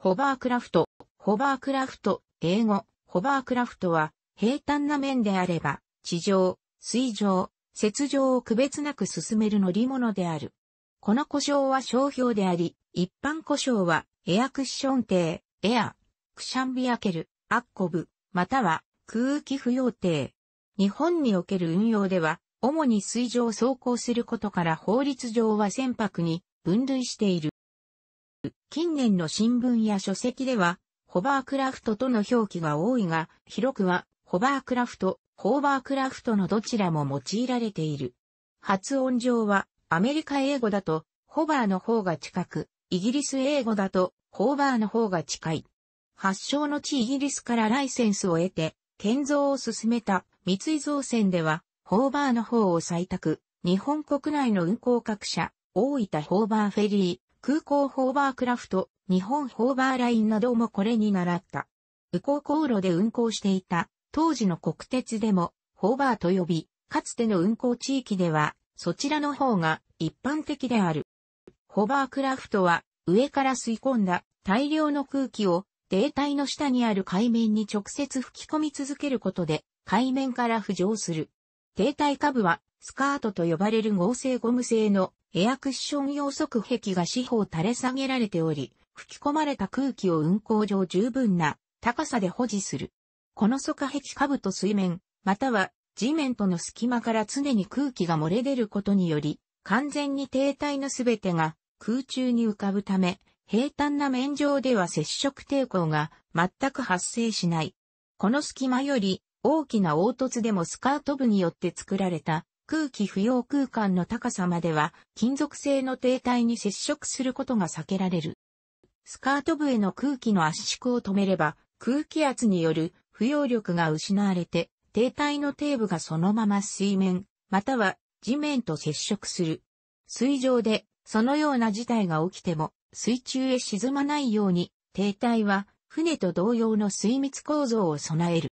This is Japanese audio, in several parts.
ホバークラフト、ホバークラフト、英語、ホバークラフトは、平坦な面であれば、地上、水上、雪上を区別なく進める乗り物である。この故障は商標であり、一般故障は、エアクッション艇、エア、クシャンビアケル、アッコブ、または、空気不要艇。日本における運用では、主に水上を走行することから法律上は船舶に分類している。近年の新聞や書籍では、ホバークラフトとの表記が多いが、広くは、ホバークラフト、ホーバークラフトのどちらも用いられている。発音上は、アメリカ英語だと、ホバーの方が近く、イギリス英語だと、ホーバーの方が近い。発祥の地イギリスからライセンスを得て、建造を進めた三井造船では、ホーバーの方を採択、日本国内の運航各社、大分ホーバーフェリー、空港ホーバークラフト、日本ホーバーラインなどもこれに習った。宇高航路で運行していた当時の国鉄でもホーバーと呼び、かつての運行地域ではそちらの方が一般的である。ホーバークラフトは上から吸い込んだ大量の空気を泥体の下にある海面に直接吹き込み続けることで海面から浮上する。停体下部はスカートと呼ばれる合成ゴム製のエアクッション用側壁が四方垂れ下げられており、吹き込まれた空気を運行上十分な高さで保持する。この側壁下部と水面、または地面との隙間から常に空気が漏れ出ることにより、完全に停滞のすべてが空中に浮かぶため、平坦な面上では接触抵抗が全く発生しない。この隙間より大きな凹凸でもスカート部によって作られた空気不要空間の高さまでは金属製の停滞に接触することが避けられる。スカート部への空気の圧縮を止めれば空気圧による不要力が失われて停滞の底部がそのまま水面または地面と接触する。水上でそのような事態が起きても水中へ沈まないように停滞は船と同様の水密構造を備える。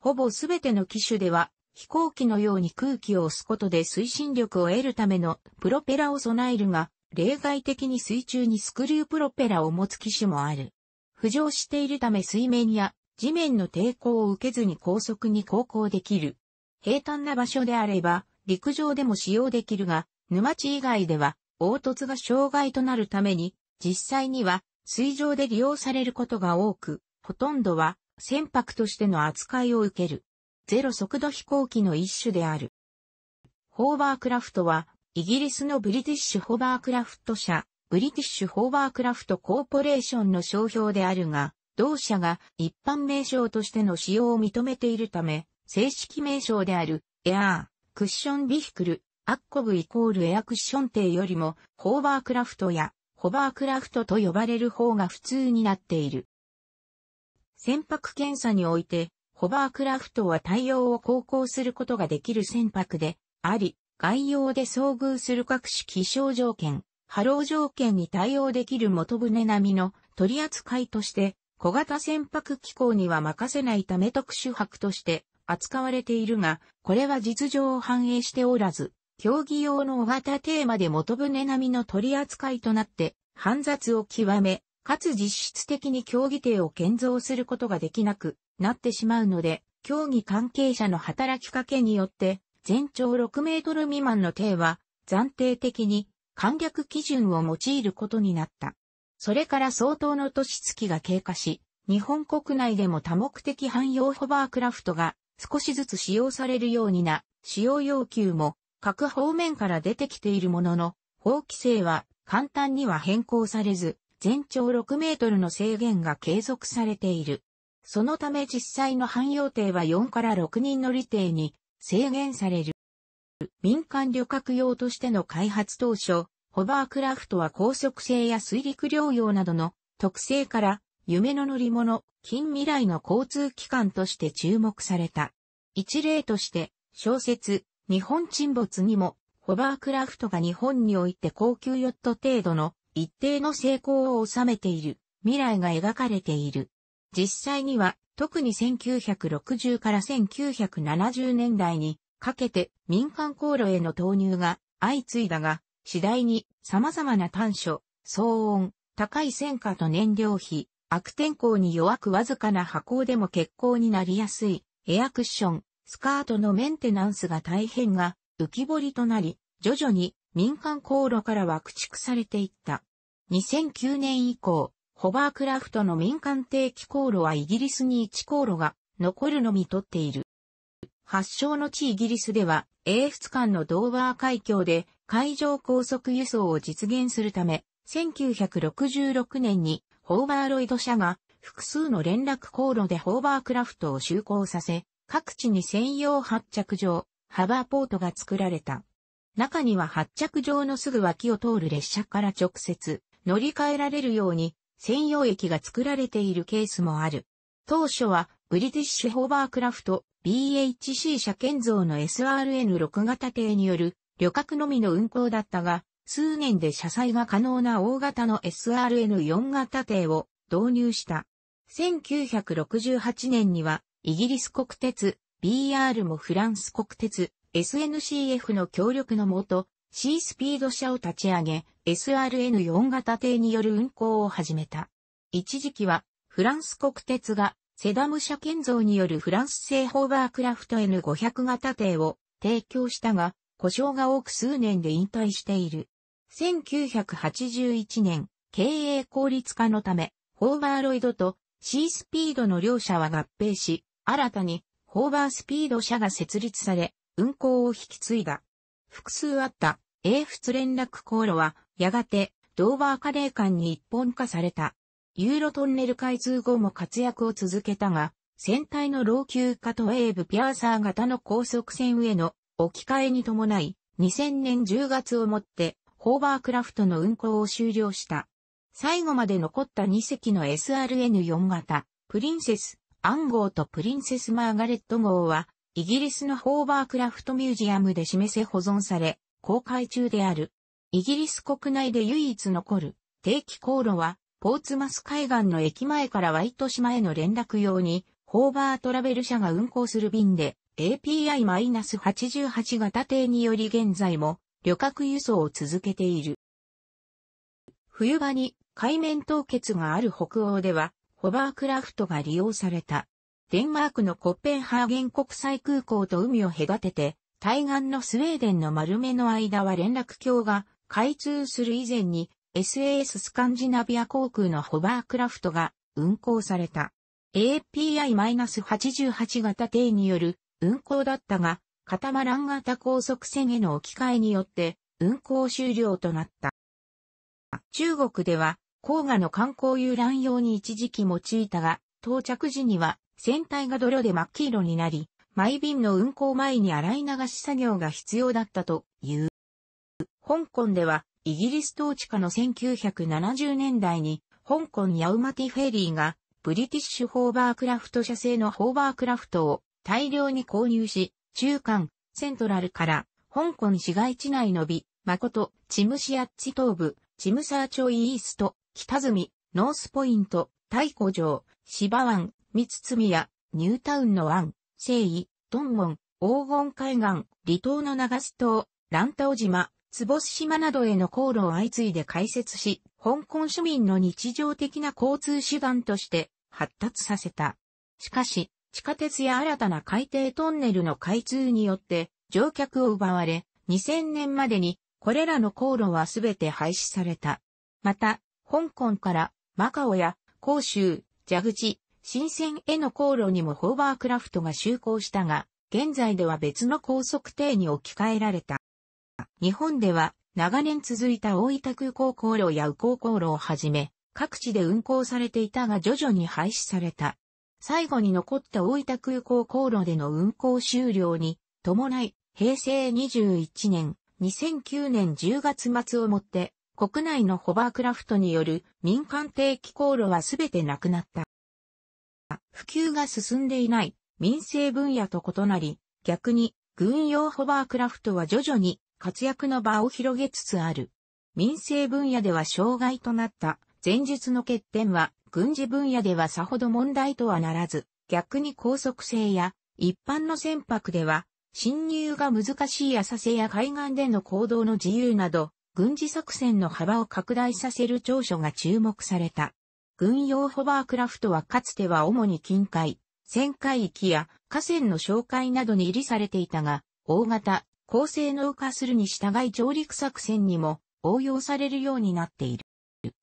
ほぼすべての機種では飛行機のように空気を押すことで推進力を得るためのプロペラを備えるが、例外的に水中にスクリュープロペラを持つ機種もある。浮上しているため水面や地面の抵抗を受けずに高速に航行できる。平坦な場所であれば、陸上でも使用できるが、沼地以外では、凹凸が障害となるために、実際には、水上で利用されることが多く、ほとんどは、船舶としての扱いを受ける。ゼロ速度飛行機の一種である。ホーバークラフトは、イギリスのブリティッシュホーバークラフト社、ブリティッシュホーバークラフトコーポレーションの商標であるが、同社が一般名称としての使用を認めているため、正式名称である、エアー、クッションビヒクル、アッコブイコールエアクッション艇よりも、ホーバークラフトや、ホバークラフトと呼ばれる方が普通になっている。船舶検査において、ホバークラフトは対応を航行することができる船舶であり、外洋で遭遇する各種気象条件、波浪条件に対応できる元船並みの取り扱いとして、小型船舶機構には任せないため特殊泊として扱われているが、これは実情を反映しておらず、競技用の小型テーマで元船並みの取り扱いとなって、煩雑を極め、かつ実質的に競技艇を建造することができなく、なってしまうので、競技関係者の働きかけによって、全長6メートル未満の艇は、暫定的に、簡略基準を用いることになった。それから相当の年月が経過し、日本国内でも多目的汎用ホバークラフトが少しずつ使用されるようにな、使用要求も各方面から出てきているものの、法規制は簡単には変更されず、全長6メートルの制限が継続されている。そのため実際の汎用艇は4から6人乗り艇に制限される。民間旅客用としての開発当初、ホバークラフトは高速性や水陸両用などの特性から夢の乗り物、近未来の交通機関として注目された。一例として小説、日本沈没にもホバークラフトが日本において高級ヨット程度の一定の成功を収めている未来が描かれている。実際には特に1960から1970年代にかけて民間航路への投入が相次いだが、次第に様々な短所、騒音、高い戦火と燃料費、悪天候に弱くわずかな波行でも欠航になりやすいエアクッション、スカートのメンテナンスが大変が浮き彫りとなり、徐々に民間航路からは駆逐されていった。2009年以降、ホバークラフトの民間定期航路はイギリスに1航路が残るのみとっている。発祥の地イギリスでは、英仏間のドーバー海峡で海上高速輸送を実現するため、1966年にホーバーロイド社が複数の連絡航路でホーバークラフトを就航させ、各地に専用発着場、ハバーポートが作られた。中には発着場のすぐ脇を通る列車から直接乗り換えられるように専用駅が作られているケースもある。当初は、ブリティッシュホーバークラフト BHC 車検像の SRN6 型艇による旅客のみの運行だったが、数年で車載が可能な大型の SRN4 型艇を導入した。1968年には、イギリス国鉄、BR もフランス国鉄、SNCF の協力のもと、C スピード車を立ち上げ、SRN4 型艇による運行を始めた。一時期は、フランス国鉄が、セダム車建造によるフランス製ホーバークラフト N500 型艇を提供したが、故障が多く数年で引退している。1981年、経営効率化のため、ホーバーロイドと C スピードの両社は合併し、新たにホーバースピード社が設立され、運行を引き継いだ。複数あった英仏連絡航路は、やがて、ドーバーカレー間に一本化された。ユーロトンネル開通後も活躍を続けたが、船体の老朽化とェーブ・ピアーサー型の高速船への置き換えに伴い、2000年10月をもって、ホーバークラフトの運航を終了した。最後まで残った2隻の SRN4 型、プリンセス、アン号とプリンセスマーガレット号は、イギリスのホーバークラフトミュージアムで示せ保存され、公開中である。イギリス国内で唯一残る定期航路は、ポーツマス海岸の駅前からワイト島への連絡用に、ホーバートラベル社が運航する便で、API-88 型艇により現在も旅客輸送を続けている。冬場に海面凍結がある北欧では、ホバークラフトが利用された。デンマークのコッペンハーゲン国際空港と海を隔てて、対岸のスウェーデンの丸目の間は連絡橋が開通する以前に SAS スカンジナビア航空のホバークラフトが運航された。API-88 型艇による運航だったが、カタマラン型高速船への置き換えによって運航終了となった。中国では、黄河の観光遊覧用に一時期用いたが、到着時には船体が泥で真っ黄色になり、毎便の運行前に洗い流し作業が必要だったという。香港では、イギリス統治下の1970年代に、香港ヤウマティフェリーが、ブリティッシュホーバークラフト社製のホーバークラフトを大量に購入し、中間、セントラルから、香港市街地内の美、誠、チムシアッチ東部、チムサーチョイースト、北住、ノースポイント、太古城、芝湾、三つ積や、ニュータウンの湾、西夷、ドンモン、黄金海岸、離島の長洲島、乱島島、坪島などへの航路を相次いで開設し、香港市民の日常的な交通手段として発達させた。しかし、地下鉄や新たな海底トンネルの開通によって乗客を奪われ、2000年までにこれらの航路はすべて廃止された。また、香港からマカオや広州、蛇口、新線への航路にもホーバークラフトが就航したが、現在では別の高速艇に置き換えられた。日本では長年続いた大分空港航路や宇航航路をはじめ、各地で運航されていたが徐々に廃止された。最後に残った大分空港航路での運航終了に伴い、平成21年、2009年10月末をもって、国内のホバークラフトによる民間定期航路はすべてなくなった。普及が進んでいない民生分野と異なり、逆に軍用ホバークラフトは徐々に活躍の場を広げつつある。民生分野では障害となった前述の欠点は軍事分野ではさほど問題とはならず、逆に高速性や一般の船舶では侵入が難しい浅瀬や海岸での行動の自由など、軍事作戦の幅を拡大させる長所が注目された。軍用ホバークラフトはかつては主に近海、旋回域や河川の紹介などに入りされていたが、大型、高性能化するに従い上陸作戦にも応用されるようになっている。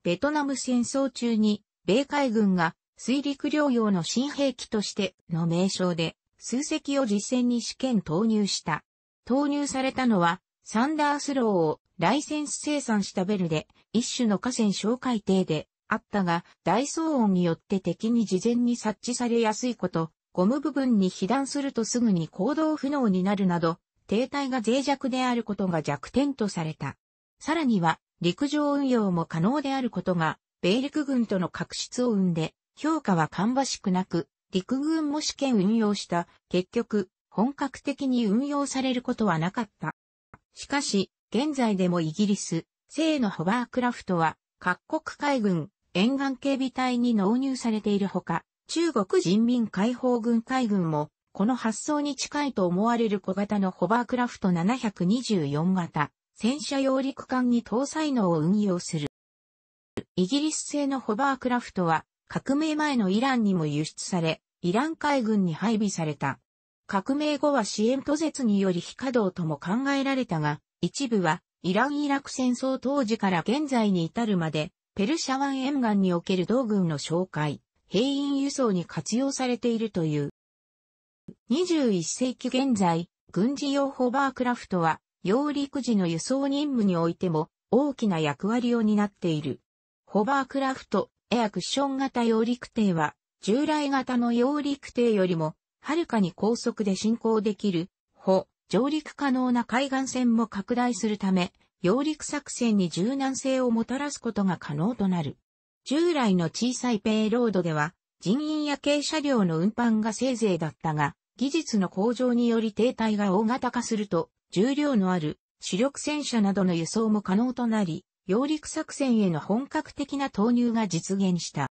ベトナム戦争中に、米海軍が水陸両用の新兵器としての名称で、数隻を実戦に試験投入した。投入されたのは、サンダースローをライセンス生産したベルで、一種の河川紹介艇で、あったが、大騒音によって敵に事前に察知されやすいこと、ゴム部分に被弾するとすぐに行動不能になるなど、停滞が脆弱であることが弱点とされた。さらには、陸上運用も可能であることが、米陸軍との確執を生んで、評価は芳しくなく、陸軍も試験運用した、結局、本格的に運用されることはなかった。しかし、現在でもイギリス、製のホバークラフトは、各国海軍、沿岸警備隊に納入されているほか、中国人民解放軍海軍も、この発想に近いと思われる小型のホバークラフト724型、戦車揚陸艦に搭載能を運用する。イギリス製のホバークラフトは、革命前のイランにも輸出され、イラン海軍に配備された。革命後は支援途絶により非稼働とも考えられたが、一部はイラン・イラク戦争当時から現在に至るまでペルシャ湾沿岸における道軍の紹介、兵員輸送に活用されているという。21世紀現在、軍事用ホバークラフトは、揚陸時の輸送任務においても大きな役割を担っている。ホバークラフト、エアクッション型揚陸艇は、従来型の揚陸艇よりも、はるかに高速で進行できる、ほ、上陸可能な海岸線も拡大するため、揚陸作戦に柔軟性をもたらすことが可能となる。従来の小さいペイロードでは、人員や軽車両の運搬がせいぜいだったが、技術の向上により停滞が大型化すると、重量のある主力戦車などの輸送も可能となり、揚陸作戦への本格的な投入が実現した。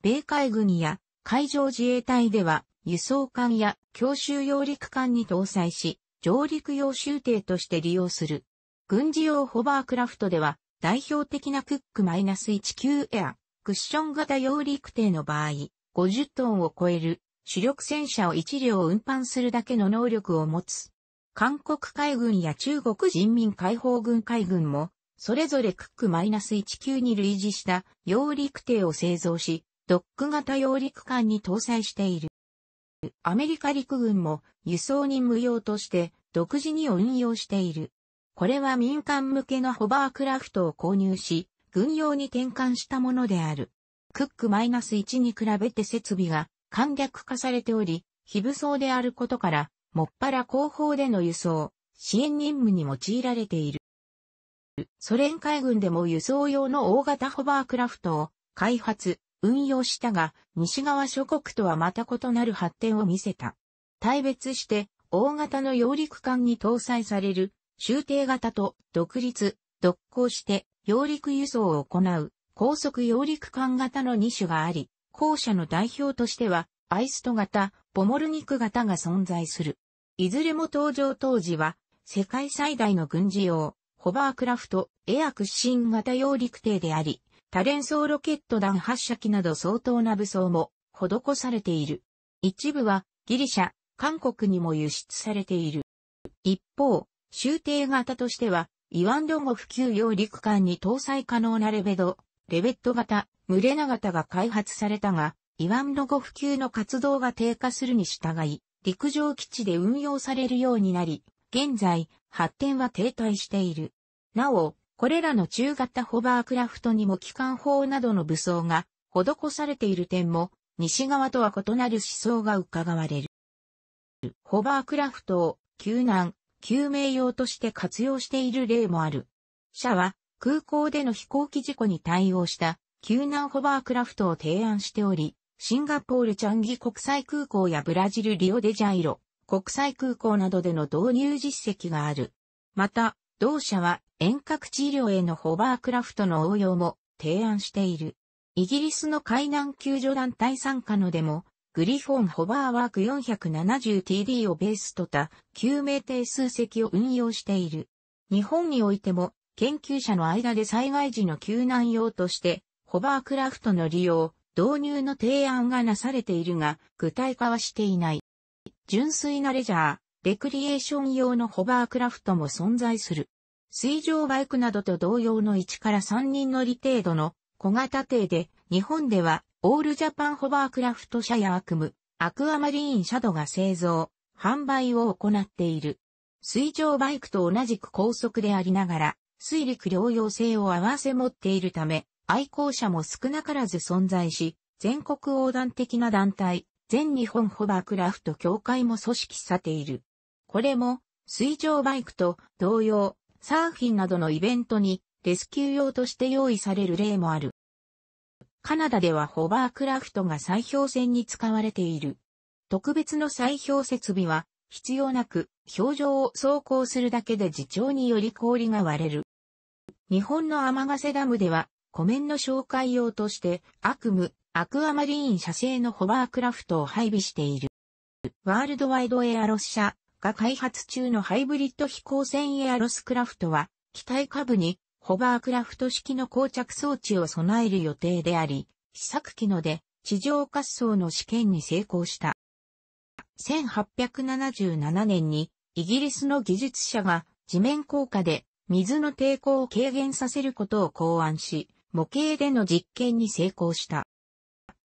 米海軍や海上自衛隊では、輸送艦や強襲揚陸艦に搭載し、上陸用集艇として利用する。軍事用ホバークラフトでは、代表的なクック -1 9エア、クッション型揚陸艇の場合、50トンを超える主力戦車を1両運搬するだけの能力を持つ。韓国海軍や中国人民解放軍海軍も、それぞれクック -1 9に類似した揚陸艇を製造し、ドック型揚陸艦に搭載している。アメリカ陸軍も輸送任務用として独自に運用している。これは民間向けのホバークラフトを購入し、軍用に転換したものである。クック -1 に比べて設備が簡略化されており、非武装であることから、もっぱら後方での輸送、支援任務に用いられている。ソ連海軍でも輸送用の大型ホバークラフトを開発、運用したが、西側諸国とはまた異なる発展を見せた。対別して、大型の揚陸艦に搭載される終艇型と独立、独行して揚陸輸送を行う高速揚陸艦型の2種があり、後者の代表としてはアイスト型、ポモルニク型が存在する。いずれも登場当時は世界最大の軍事用、ホバークラフト、エア屈伸型揚陸艇であり、多連装ロケット弾発射機など相当な武装も施されている。一部はギリシャ、韓国にも輸出されている。一方、終艇型としては、イワンドゴ普及用陸艦に搭載可能なレベド、レベット型、ムレナ型が開発されたが、イワンドゴ普及の活動が低下するに従い、陸上基地で運用されるようになり、現在、発展は停滞している。なお、これらの中型ホバークラフトにも機関砲などの武装が施されている点も、西側とは異なる思想が伺われる。ホバークラフトを救難、救命用として活用している例もある。社は空港での飛行機事故に対応した救難ホバークラフトを提案しており、シンガポールチャンギ国際空港やブラジルリオデジャイロ国際空港などでの導入実績がある。また、同社は遠隔治療へのホバークラフトの応用も提案している。イギリスの海難救助団体参加のでも、グリフォンホバーワーク 470TD をベースとた、救命定数積を運用している。日本においても、研究者の間で災害時の救難用として、ホバークラフトの利用、導入の提案がなされているが、具体化はしていない。純粋なレジャー、レクリエーション用のホバークラフトも存在する。水上バイクなどと同様の1から3人乗り程度の小型艇で、日本ではオールジャパンホバークラフト社やアクム、アクアマリーンシャドが製造、販売を行っている。水上バイクと同じく高速でありながら、水陸両用性を合わせ持っているため、愛好者も少なからず存在し、全国横断的な団体、全日本ホバークラフト協会も組織されている。これも、水上バイクと同様、サーフィンなどのイベントにレスキュー用として用意される例もある。カナダではホバークラフトが砕氷船に使われている。特別の砕氷設備は必要なく、氷上を走行するだけで自重により氷が割れる。日本の天ヶ瀬ダムでは、湖面の紹介用として、アクム、アクアマリーン社製のホバークラフトを配備している。ワールドワイドエアロス社が開発中のハイブリッド飛行船エアロスクラフトは、機体下部にホバークラフト式の膠着装置を備える予定であり、試作機ので地上滑走の試験に成功した。1877年にイギリスの技術者が地面効果で水の抵抗を軽減させることを考案し、模型での実験に成功した。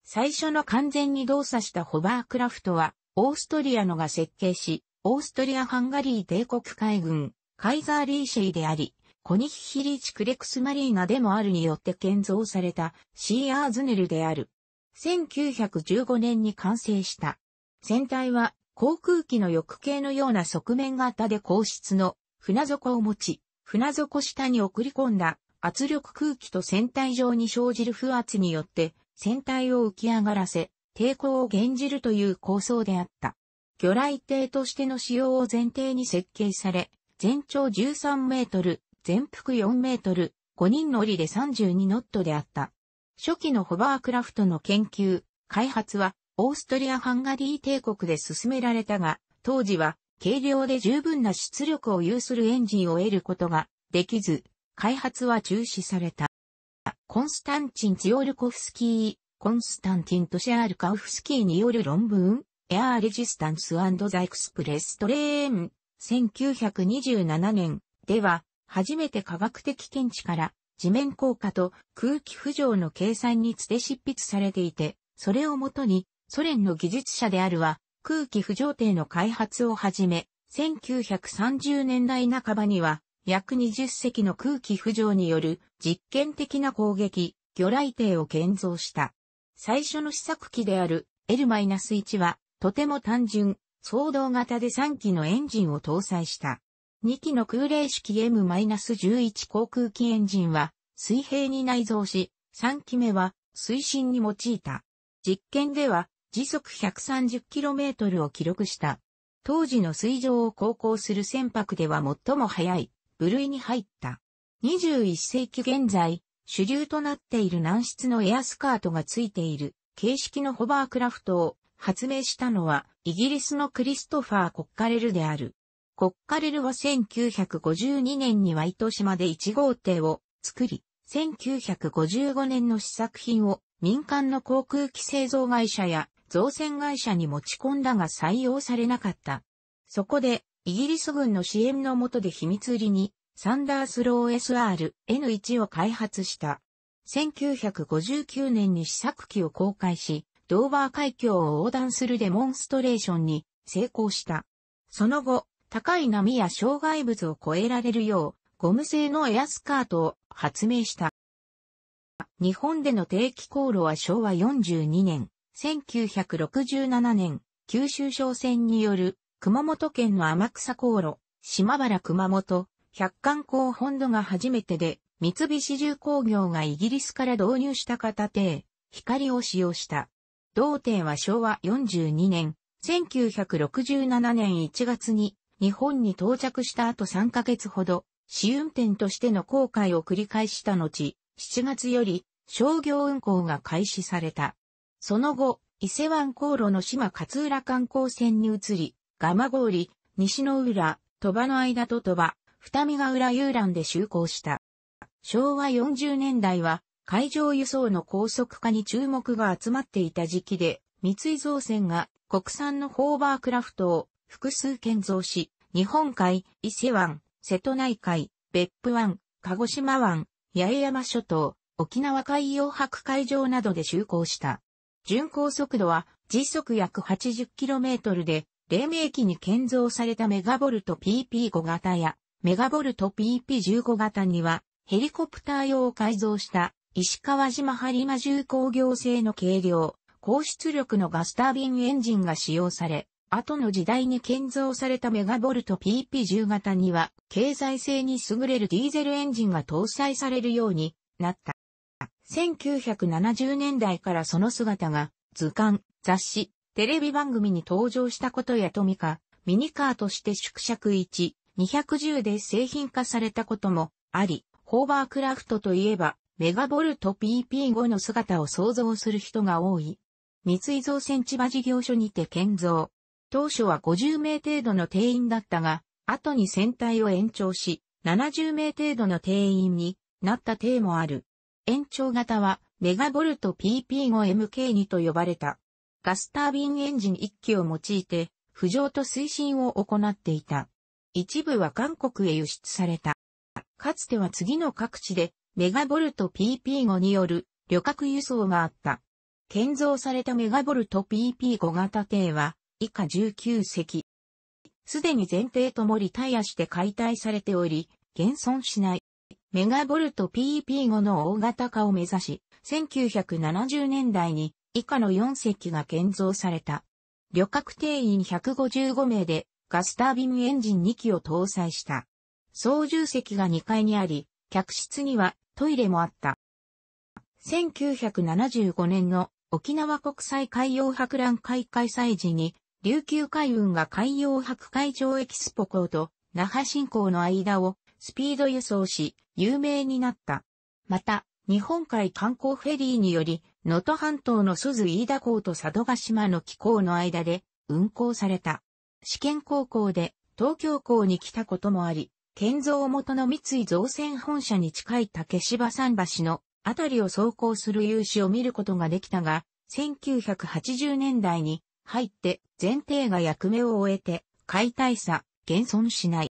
最初の完全に動作したホバークラフトは、オーストリアのが設計し、オーストリア・ハンガリー帝国海軍、カイザー・リーシェイであり、コニヒヒリーチクレクスマリーナでもあるによって建造されたシーアーズネルである。1915年に完成した。船体は航空機の翼形のような側面型で硬質の船底を持ち、船底下に送り込んだ圧力空気と船体上に生じる負圧によって船体を浮き上がらせ、抵抗を減じるという構想であった。魚雷艇としての使用を前提に設計され、全長13メートル、全幅4メートル、5人乗りで32ノットであった。初期のホバークラフトの研究、開発は、オーストリア・ハンガリー帝国で進められたが、当時は、軽量で十分な出力を有するエンジンを得ることができず、開発は中止された。コンスタンチン・ツィオルコフスキー、コンスタンティン・トシャールカウフスキーによる論文、エアー・レジスタンスザ・エクスプレス・トレーン、1927年では、初めて科学的見地から地面効果と空気浮上の計算につて執筆されていて、それをもとにソ連の技術者であるは空気浮上艇の開発をはじめ、1930年代半ばには約20隻の空気浮上による実験的な攻撃、魚雷艇を建造した。最初の試作機である L-1 はとても単純、騒動型で3機のエンジンを搭載した。2機の空冷式 M-11 航空機エンジンは水平に内蔵し、3機目は水深に用いた。実験では時速 130km を記録した。当時の水上を航行する船舶では最も速い部類に入った。21世紀現在、主流となっている軟質のエアスカートがついている形式のホバークラフトを発明したのはイギリスのクリストファー・コッカレルである。コッカレルは1952年には糸島で1号艇を作り、1955年の試作品を民間の航空機製造会社や造船会社に持ち込んだが採用されなかった。そこで、イギリス軍の支援のもとで秘密裏に、サンダースロー SR-N1 を開発した。1959年に試作機を公開し、ドーバー海峡を横断するデモンストレーションに成功した。その後、高い波や障害物を越えられるよう、ゴム製のエアスカートを発明した。日本での定期航路は昭和42年、1967年、九州商船による熊本県の天草航路、島原熊本、百貫港本土が初めてで、三菱重工業がイギリスから導入した片艇、光を使用した。同艇は昭和42年、1967年1月に日本に到着した後3ヶ月ほど、試運転としての航海を繰り返した後、7月より商業運行が開始された。その後、伊勢湾航路の島勝浦観光船に移り、蒲郡、西の浦、鳥羽の間と鳥羽、二見ヶ浦遊覧で就航した。昭和40年代は海上輸送の高速化に注目が集まっていた時期で、三井造船が国産のホーバークラフトを複数建造し、日本海、伊勢湾、瀬戸内海、別府湾、鹿児島湾、八重山諸島、沖縄海洋博海上などで就航した。巡航速度は時速約 80km で、黎明期に建造されたメガボルト PP5 型やメガボルト PP15 型にはヘリコプター用を改造した石川島播磨重工業製の軽量、高出力のガスタービンエンジンが使用され、後の時代に建造されたメガボルト PP10 型には、経済性に優れるディーゼルエンジンが搭載されるようになった。1970年代からその姿が、図鑑、雑誌、テレビ番組に登場したことやトミカ、ミニカーとして縮尺1、210で製品化されたこともあり、ホーバークラフトといえば、メガボルト PP5 の姿を想像する人が多い。三井造船千葉事業所にて建造、当初は50名程度の定員だったが、後に船体を延長し、70名程度の定員になった艇もある。延長型はメガボルト PP5MK2 と呼ばれた。ガスタービンエンジン1機を用いて、浮上と推進を行っていた。一部は韓国へ輸出された。かつては次の各地でメガボルト PP5 による旅客輸送があった。建造されたメガボルト PP5 型艇は以下19隻。すでに前提ともリタイアして解体されており、現存しない。メガボルト PP5 の大型化を目指し、1970年代に以下の4隻が建造された。旅客定員155名でガスタービンエンジン2機を搭載した。操縦席が2階にあり、客室にはトイレもあった。1975年の沖縄国際海洋博覧会開催時に琉球海運が海洋博海上エキスポ港と那覇新港の間をスピード輸送し、有名になった。また、日本海観光フェリーにより、能登半島の鈴飯田港と佐渡島の気候の間で運航された。試験高校で東京港に来たこともあり、建造元の三井造船本社に近い竹芝桟橋のあたりを走行する有志を見ることができたが、1980年代に入って、前提が役目を終えて、解体さ、現存しない。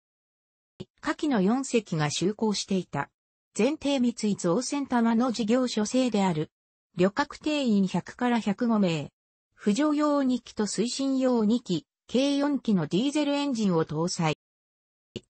下記の4隻が就航していた。前提三井造船玉の事業所制である。旅客定員100から105名。浮上用2機と推進用2機、計4機のディーゼルエンジンを搭載。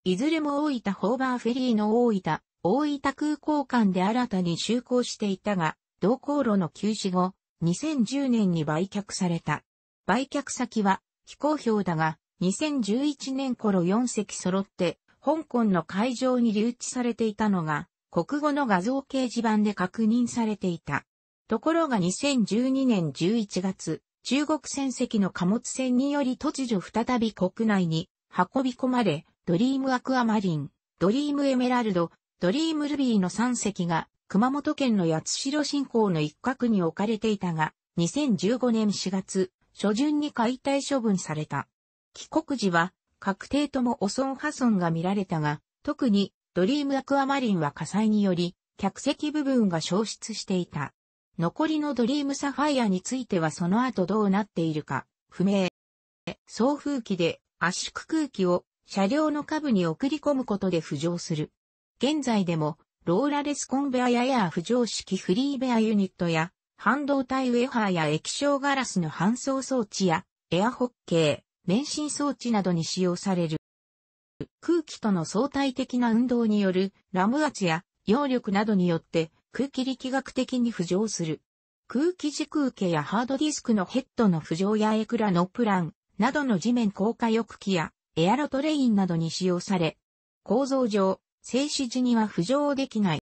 いずれも大分ホーバーフェリーの大分、大分空港間で新たに就航していたが、同航路の休止後、2010年に売却された。売却先は非公表だが、2011年頃4隻揃って、香港の会場に留置されていたのが、国語の画像掲示板で確認されていた。ところが2012年11月、中国船籍の貨物船により突如再び国内に運び込まれ、ドリームアクアマリン、ドリームエメラルド、ドリームルビーの3隻が熊本県の八代新港の一角に置かれていたが、2015年4月、初旬に解体処分された。帰国時は、確定とも汚損破損が見られたが、特にドリームアクアマリンは火災により、客席部分が消失していた。残りのドリームサファイアについてはその後どうなっているか、不明。送風機で圧縮空気を車両の下部に送り込むことで浮上する。現在でも、ローラレスコンベアやエア浮上式フリーベアユニットや、半導体ウェハーや液晶ガラスの搬送装置や、エアホッケー、免震装置などに使用される。空気との相対的な運動によるラム圧や揚力などによって空気力学的に浮上する。空気軸受けやハードディスクのヘッドの浮上やエクラのプランなどの地面降下翼機やエアロトレインなどに使用され、構造上、静止時には浮上できない。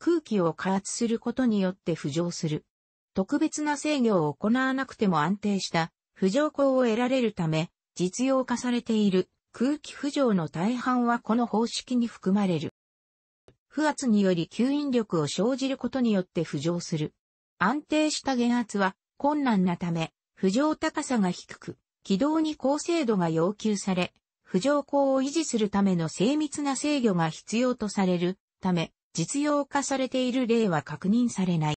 空気を加圧することによって浮上する。特別な制御を行わなくても安定した浮上光を得られるため、実用化されている空気浮上の大半はこの方式に含まれる。不圧により吸引力を生じることによって浮上する。安定した減圧は困難なため、浮上高さが低く、軌道に高精度が要求され、浮上光を維持するための精密な制御が必要とされるため、実用化されている例は確認されない。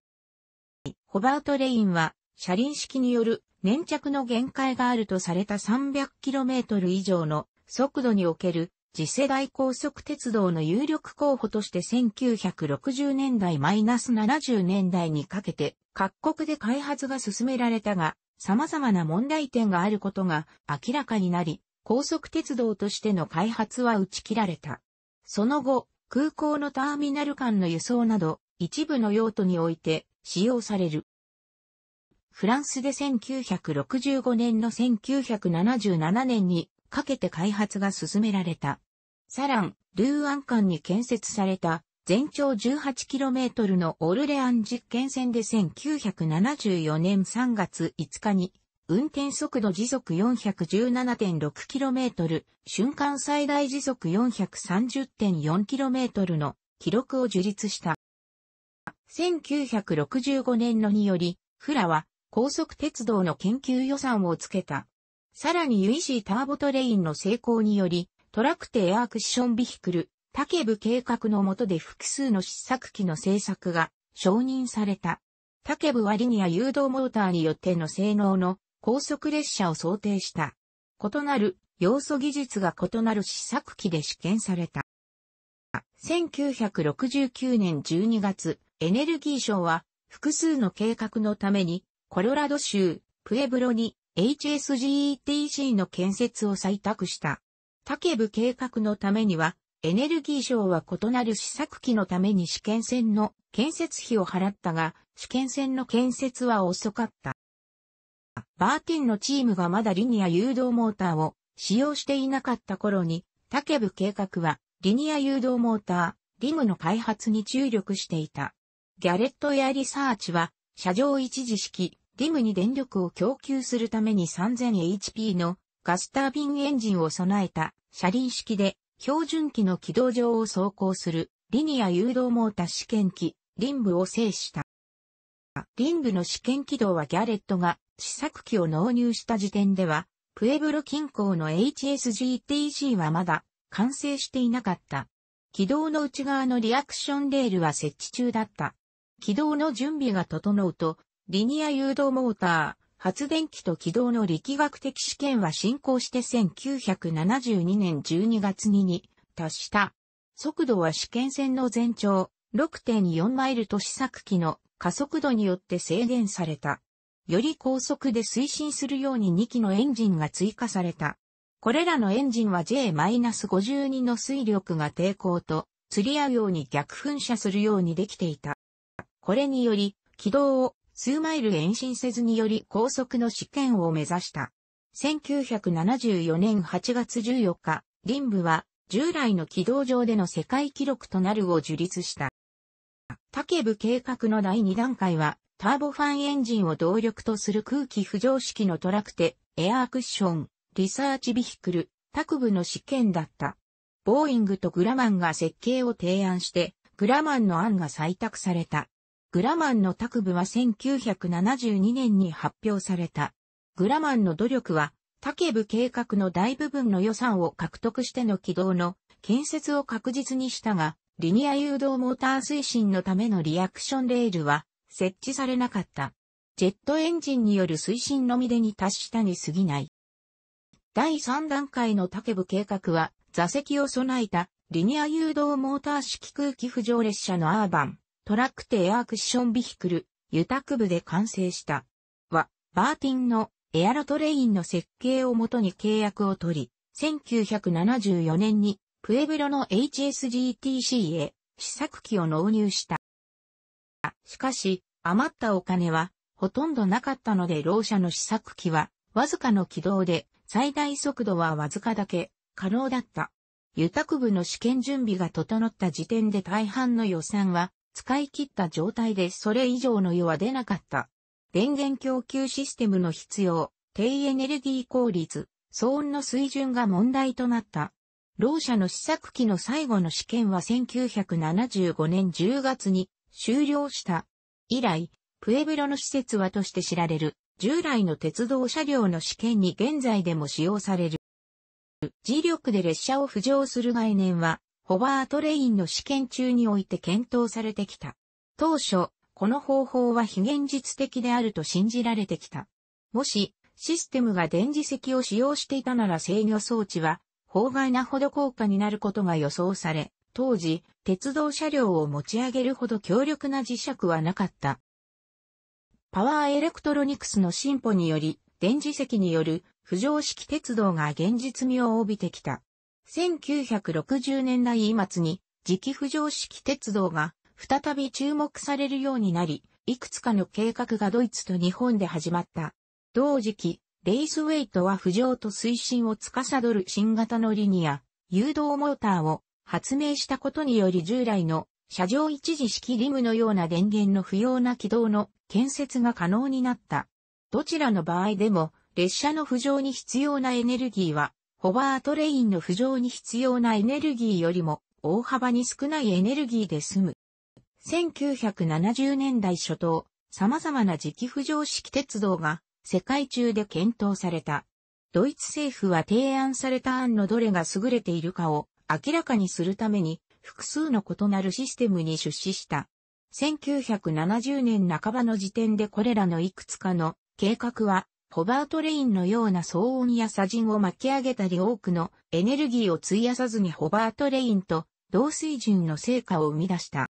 ホバートレインは、車輪式による粘着の限界があるとされた 300km 以上の速度における次世代高速鉄道の有力候補として1960年代マイナス70年代にかけて各国で開発が進められたが様々な問題点があることが明らかになり高速鉄道としての開発は打ち切られた。その後、空港のターミナル間の輸送など、一部の用途において使用される。フランスで1965年の1977年にかけて開発が進められた。サラン、ルーアン間に建設された全長 18km のオルレアン実験船で1974年3月5日に運転速度時速 417.6km、瞬間最大時速 430.4km の記録を樹立した。1965年のにより、フラは高速鉄道の研究予算をつけた。さらに UEC ターボトレインの成功により、トラクテエアークッションビヒクル、ケ部計画の下で複数の試作機の製作が承認された。ケ部はリニア誘導モーターによっての性能の高速列車を想定した。異なる要素技術が異なる試作機で試験された。1969年12月、エネルギー省は複数の計画のためにコロラド州プエブロに HSGETC の建設を採択した。竹部計画のためにはエネルギー省は異なる試作機のために試験船の建設費を払ったが、試験船の建設は遅かった。バーティンのチームがまだリニア誘導モーターを使用していなかった頃に、竹部計画はリニア誘導モーター、リムの開発に注力していた。ギャレットエアリサーチは、車上一時式、リムに電力を供給するために 3000HP のガスタービンエンジンを備えた車輪式で標準機の軌道上を走行するリニア誘導モーター試験機、リンブを制した。リングの試験軌道はギャレットが試作機を納入した時点では、プエブロ近郊の h s g t g はまだ完成していなかった。軌道の内側のリアクションレールは設置中だった。軌道の準備が整うと、リニア誘導モーター、発電機と軌道の力学的試験は進行して1972年12月にに達した。速度は試験線の全長6.4マイルと試作機の加速度によって制限された。より高速で推進するように2機のエンジンが追加された。これらのエンジンは J-52 の水力が抵抗と釣り合うように逆噴射するようにできていた。これにより、軌道を数マイル延伸せずにより高速の試験を目指した。1974年8月14日、リンブは従来の軌道上での世界記録となるを樹立した。竹部計画の第2段階は、ターボファンエンジンを動力とする空気浮上式のトラクテ、エアークッション、リサーチビヒクル、ク部の試験だった。ボーイングとグラマンが設計を提案して、グラマンの案が採択された。グラマンのク部は1972年に発表された。グラマンの努力は、竹部計画の大部分の予算を獲得しての軌道の建設を確実にしたが、リニア誘導モーター推進のためのリアクションレールは設置されなかった。ジェットエンジンによる推進のみでに達したに過ぎない。第3段階の竹部計画は座席を備えたリニア誘導モーター式空気浮上列車のアーバン、トラックテエアクッションビヒクル、ユタク部で完成した。は、バーティンのエアロトレインの設計をもとに契約を取り、1974年にプエブロの HSGTC へ試作機を納入した。しかし、余ったお金はほとんどなかったので老者の試作機はわずかの軌道で最大速度はわずかだけ可能だった。油拓部の試験準備が整った時点で大半の予算は使い切った状態でそれ以上の余は出なかった。電源供給システムの必要、低エネルギー効率、騒音の水準が問題となった。同社者の試作機の最後の試験は1975年10月に終了した。以来、プエブロの施設はとして知られる、従来の鉄道車両の試験に現在でも使用される。磁力で列車を浮上する概念は、ホバートレインの試験中において検討されてきた。当初、この方法は非現実的であると信じられてきた。もし、システムが電磁石を使用していたなら制御装置は法外なほど高価になることが予想され、当時、鉄道車両を持ち上げるほど強力な磁石はなかった。パワーエレクトロニクスの進歩により、電磁石による浮上式鉄道が現実味を帯びてきた。1960年代末に磁気浮上式鉄道が再び注目されるようになり、いくつかの計画がドイツと日本で始まった。同時期、レイスウェイトは浮上と推進を司る新型のリニア、誘導モーターを発明したことにより従来の車上一時式リムのような電源の不要な軌道の建設が可能になった。どちらの場合でも列車の浮上に必要なエネルギーはホバートレインの浮上に必要なエネルギーよりも大幅に少ないエネルギーで済む。1970年代初頭、様々な磁気浮上式鉄道が世界中で検討された。ドイツ政府は提案された案のどれが優れているかを明らかにするために複数の異なるシステムに出資した。1970年半ばの時点でこれらのいくつかの計画はホバートレインのような騒音や砂塵を巻き上げたり多くのエネルギーを費やさずにホバートレインと同水準の成果を生み出した。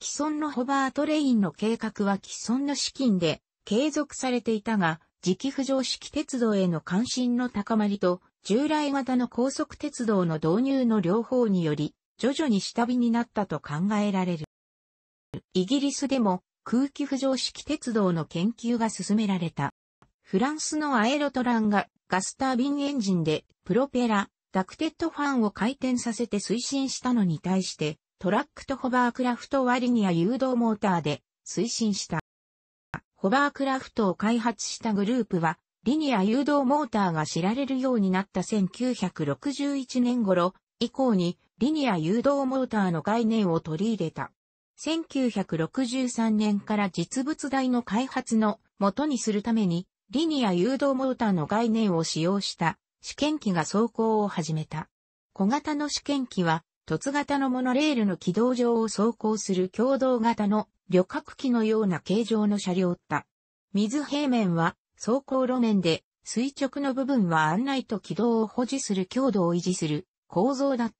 既存のホバートレインの計画は既存の資金で継続されていたが、磁気浮上式鉄道への関心の高まりと、従来型の高速鉄道の導入の両方により、徐々に下火になったと考えられる。イギリスでも空気浮上式鉄道の研究が進められた。フランスのアエロトランがガスタービンエンジンでプロペラ、ダクテッドファンを回転させて推進したのに対して、トラックとホバークラフト割には誘導モーターで推進した。ホバークラフトを開発したグループは、リニア誘導モーターが知られるようになった1961年頃以降にリニア誘導モーターの概念を取り入れた。1963年から実物大の開発の元にするためにリニア誘導モーターの概念を使用した試験機が走行を始めた。小型の試験機は凸型のモノレールの軌道上を走行する共同型の旅客機のような形状の車両だ。水平面は走行路面で、垂直の部分は案内と軌道を保持する強度を維持する構造だっ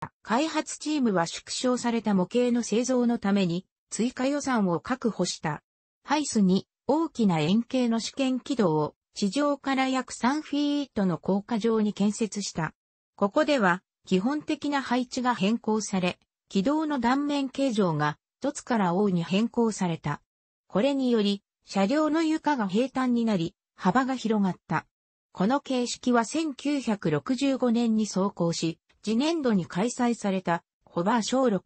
た。開発チームは縮小された模型の製造のために追加予算を確保した。ハイスに大きな円形の試験軌道を地上から約3フィートの高架上に建設した。ここでは基本的な配置が変更され、軌道の断面形状が凸から大に変更された。これにより、車両の床が平坦になり、幅が広がった。この形式は1965年に走行し、次年度に開催された、ホバーショー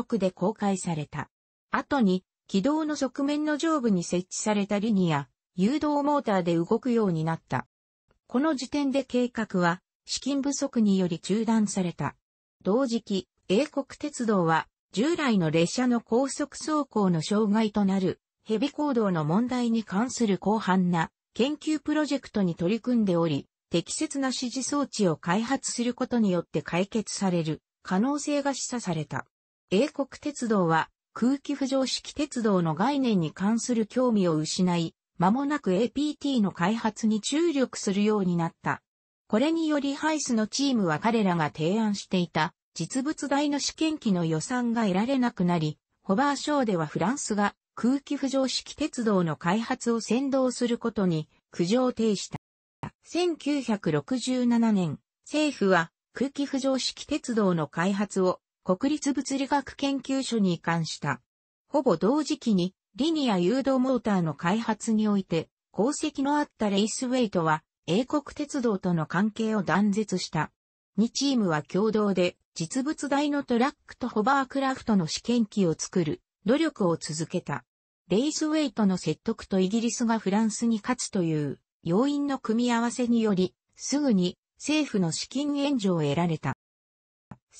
66で公開された。後に、軌道の側面の上部に設置されたリニア、誘導モーターで動くようになった。この時点で計画は、資金不足により中断された。同時期、英国鉄道は、従来の列車の高速走行の障害となる、ヘビ行動の問題に関する広範な研究プロジェクトに取り組んでおり、適切な指示装置を開発することによって解決される可能性が示唆された。英国鉄道は空気浮上式鉄道の概念に関する興味を失い、間もなく APT の開発に注力するようになった。これによりハイスのチームは彼らが提案していた実物大の試験機の予算が得られなくなり、ホバーショーではフランスが空気浮上式鉄道の開発を先導することに苦情を呈した。1967年、政府は空気浮上式鉄道の開発を国立物理学研究所に移管した。ほぼ同時期にリニア誘導モーターの開発において功績のあったレイスウェイトは英国鉄道との関係を断絶した。2チームは共同で実物大のトラックとホバークラフトの試験機を作る努力を続けた。レイスウェイトの説得とイギリスがフランスに勝つという要因の組み合わせにより、すぐに政府の資金援助を得られた。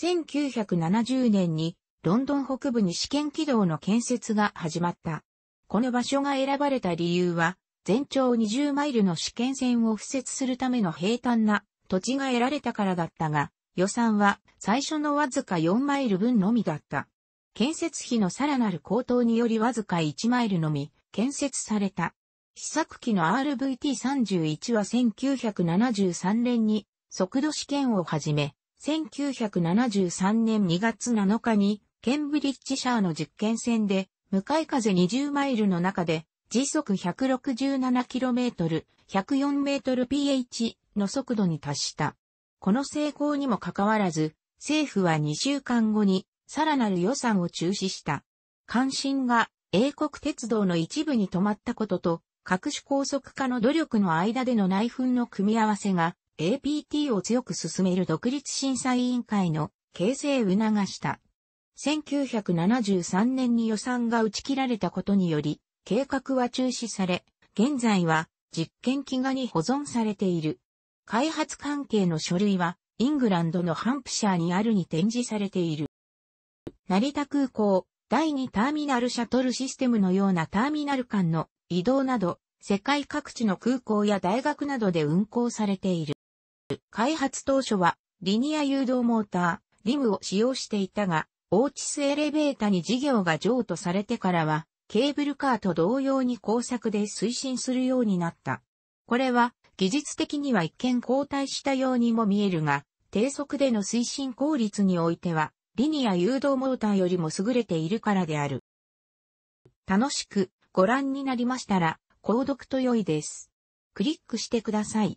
1970年にロンドン北部に試験軌道の建設が始まった。この場所が選ばれた理由は、全長20マイルの試験線を敷設するための平坦な土地が得られたからだったが、予算は最初のわずか4マイル分のみだった。建設費のさらなる高騰によりわずか1マイルのみ建設された。試作機の RVT31 は1973年に速度試験を始め、1973年2月7日にケンブリッジシャーの実験線で向かい風20マイルの中で時速 167km、104mph の速度に達した。この成功にもかかわらず、政府は2週間後にさらなる予算を中止した。関心が英国鉄道の一部に止まったことと、各種高速化の努力の間での内紛の組み合わせが APT を強く進める独立審査委員会の形成を促した。1973年に予算が打ち切られたことにより、計画は中止され、現在は実験機画に保存されている。開発関係の書類は、イングランドのハンプシャーにあるに展示されている。成田空港、第2ターミナルシャトルシステムのようなターミナル間の移動など、世界各地の空港や大学などで運行されている。開発当初は、リニア誘導モーター、リムを使用していたが、オーチスエレベータに事業が譲渡されてからは、ケーブルカーと同様に工作で推進するようになった。これは技術的には一見後退したようにも見えるが、低速での推進効率においては、リニア誘導モーターよりも優れているからである。楽しくご覧になりましたら、購読と良いです。クリックしてください。